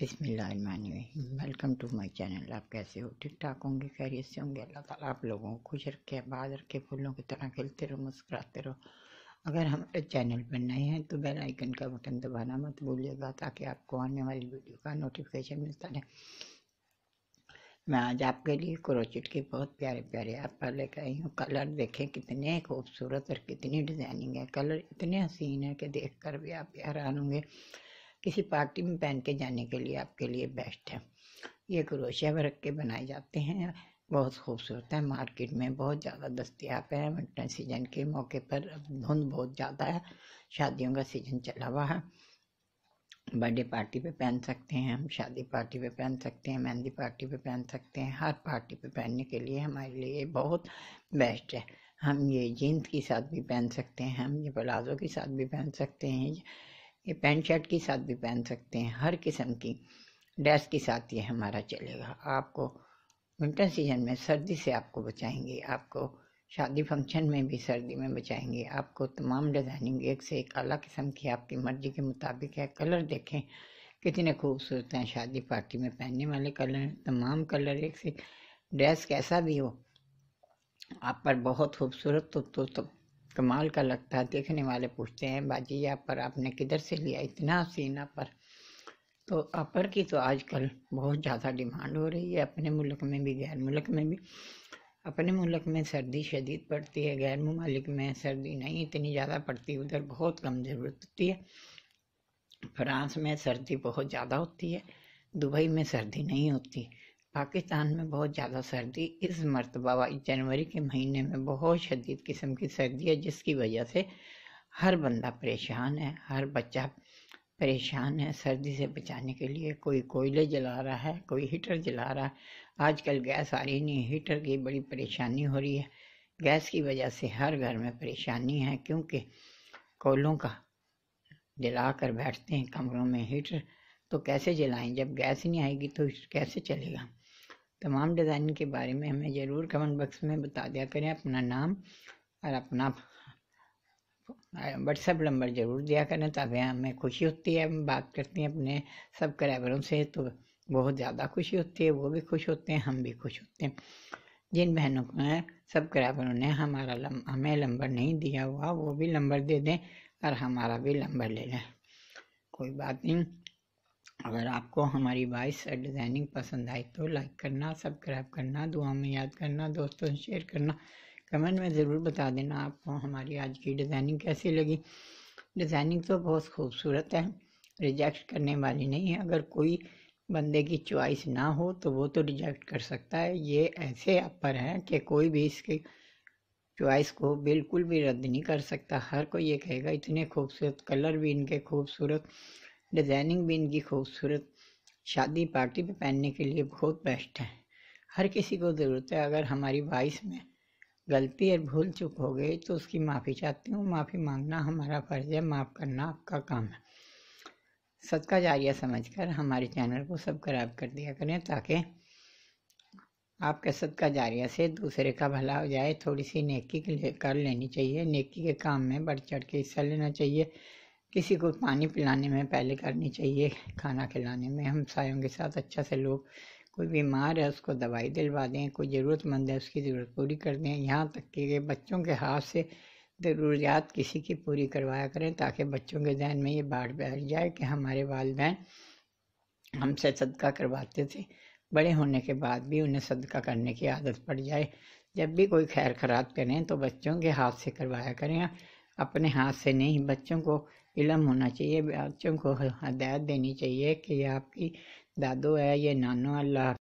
बिसमीम welcome to my channel आप कैसे हो ठीक ठाक होंगे खैरियत से होंगे अल्लाह ताला आप लोगों को खुश रखे आबाद रखे फूलों की तरह खिलते रहो मुस्कुराते रहो अगर हमारे चैनल पर नए हैं तो बेल आइकन का बटन दबाना मत भूलिएगा ताकि आपको आने वाली वीडियो का नोटिफिकेशन मिलता रहे मैं आज आपके लिए क्रोचिट के बहुत प्यारे प्यारे आप पहले आई हूँ कलर देखें कितने खूबसूरत और कितनी डिज़ाइनिंग है कलर इतने हसीन है कि देख कर भी आप हैरान होंगे किसी पार्टी में पहन के जाने के लिए आपके लिए बेस्ट है ये क्रोशिया में रख के बनाए जाते हैं बहुत खूबसूरत है मार्केट में बहुत ज़्यादा दस्तियाब है विंटर सीजन के मौके पर धुंध बहुत ज़्यादा है शादियों का सीजन चला हुआ है बर्थडे पार्टी पे पहन सकते हैं हम शादी पार्टी पे पहन सकते हैं मेहंदी पार्टी पे पहन सकते हैं हर पार्टी पे पहनने के लिए हमारे लिए बहुत बेस्ट है हम ये जीन्स के साथ भी पहन सकते हैं हम ये प्लाजो के साथ भी पहन सकते हैं ये पैंट शर्ट के साथ भी पहन सकते हैं हर किस्म की ड्रेस के साथ ये हमारा चलेगा आपको विंटर सीजन में सर्दी से आपको बचाएंगे आपको शादी फंक्शन में भी सर्दी में बचाएंगे आपको तमाम डिज़ाइनिंग एक से एक अलग किस्म की आपकी मर्जी के मुताबिक है कलर देखें कितने खूबसूरत हैं शादी पार्टी में पहनने वाले कलर तमाम कलर एक से ड्रेस कैसा भी हो आप पर बहुत खूबसूरत तो, तो, तो कमाल का लगता है देखने वाले पूछते हैं बाजी ये अपर आपने किधर से लिया इतना सीना अपर तो अपर की तो आजकल बहुत ज़्यादा डिमांड हो रही है अपने मुल्क में भी गैर मुल्क में भी अपने मुल्क में सर्दी शदीद पड़ती है गैर ममालिक में सर्दी नहीं इतनी ज़्यादा पड़ती उधर बहुत कम ज़रूरत होती है फ्रांस में सर्दी बहुत ज़्यादा होती है दुबई में सर्दी नहीं होती पाकिस्तान में बहुत ज़्यादा सर्दी इस मरतबा जनवरी के महीने में बहुत शदीद किस्म की सर्दी है जिसकी वजह से हर बंदा परेशान है हर बच्चा परेशान है सर्दी से बचाने के लिए कोई कोयले जला रहा है कोई हीटर जला रहा है आजकल गैस आ रही नहीं हीटर की बड़ी परेशानी हो रही है गैस की वजह से हर घर में परेशानी है क्योंकि कोयलों का जला कर बैठते हैं कमरों में हीटर तो कैसे जलाएं जब गैस नहीं आएगी तो कैसे चलेगा तमाम डिज़ाइन के बारे में हमें ज़रूर कमेंट बॉक्स में बता दिया करें अपना नाम और अपना व्हाट्सएप नंबर ज़रूर दिया करें ताकि हमें खुशी होती है हम बात करते हैं अपने सब्सक्राइबरों से तो बहुत ज़्यादा खुशी होती है वो भी खुश होते हैं हम भी खुश होते हैं जिन बहनों को सब्सक्राइबरों ने हमारा लम, हमें नंबर नहीं दिया हुआ वो भी नंबर दे दें और हमारा भी नंबर ले लें कोई बात नहीं अगर आपको हमारी वॉइस और डिज़ाइनिंग पसंद आई तो लाइक करना सब्सक्राइब करना दुआ में याद करना दोस्तों शेयर करना कमेंट में ज़रूर बता देना आपको हमारी आज की डिज़ाइनिंग कैसी लगी डिज़ाइनिंग तो बहुत खूबसूरत है रिजेक्ट करने वाली नहीं है अगर कोई बंदे की चॉइस ना हो तो वो तो रिजेक्ट कर सकता है ये ऐसे आप पर है कि कोई भी इसकी चॉइस को बिल्कुल भी रद्द नहीं कर सकता हर कोई ये कहेगा इतने खूबसूरत कलर भी इनके खूबसूरत डिज़ाइनिंग भी इनकी खूबसूरत शादी पार्टी पे पहनने के लिए बहुत बेस्ट है हर किसी को ज़रूरत है अगर हमारी वॉइस में गलती और भूल चुप हो गई तो उसकी माफ़ी चाहती हूँ माफ़ी मांगना हमारा फ़र्ज़ है माफ़ करना आपका काम है सदका जारिया समझकर हमारे चैनल को सब्सक्राइब कर दिया करें ताकि आपके सदका जारिया से दूसरे का भला हो जाए थोड़ी सी नेकी के लिए कर लेनी चाहिए नेकी के काम में बढ़ चढ़ के हिस्सा लेना चाहिए किसी को पानी पिलाने में पहले करनी चाहिए खाना खिलाने में हम सायों के साथ अच्छा से लोग कोई बीमार है उसको दवाई दिलवा दें कोई ज़रूरतमंद है उसकी ज़रूरत पूरी कर दें यहाँ तक कि बच्चों के हाथ से ज़रूरियात किसी की पूरी करवाया करें ताकि बच्चों के जहन में ये बाढ़ बैठ जाए कि हमारे वालदेन हमसे सदका करवाते थे बड़े होने के बाद भी उन्हें सदका करने की आदत पड़ जाए जब भी कोई खैर ख़राब करें तो बच्चों के हाथ से करवाया करें अपने हाथ से नहीं बच्चों को इलम होना चाहिए बच्चों को हदायत देनी चाहिए कि आपकी दादो है या नानो अल्लाह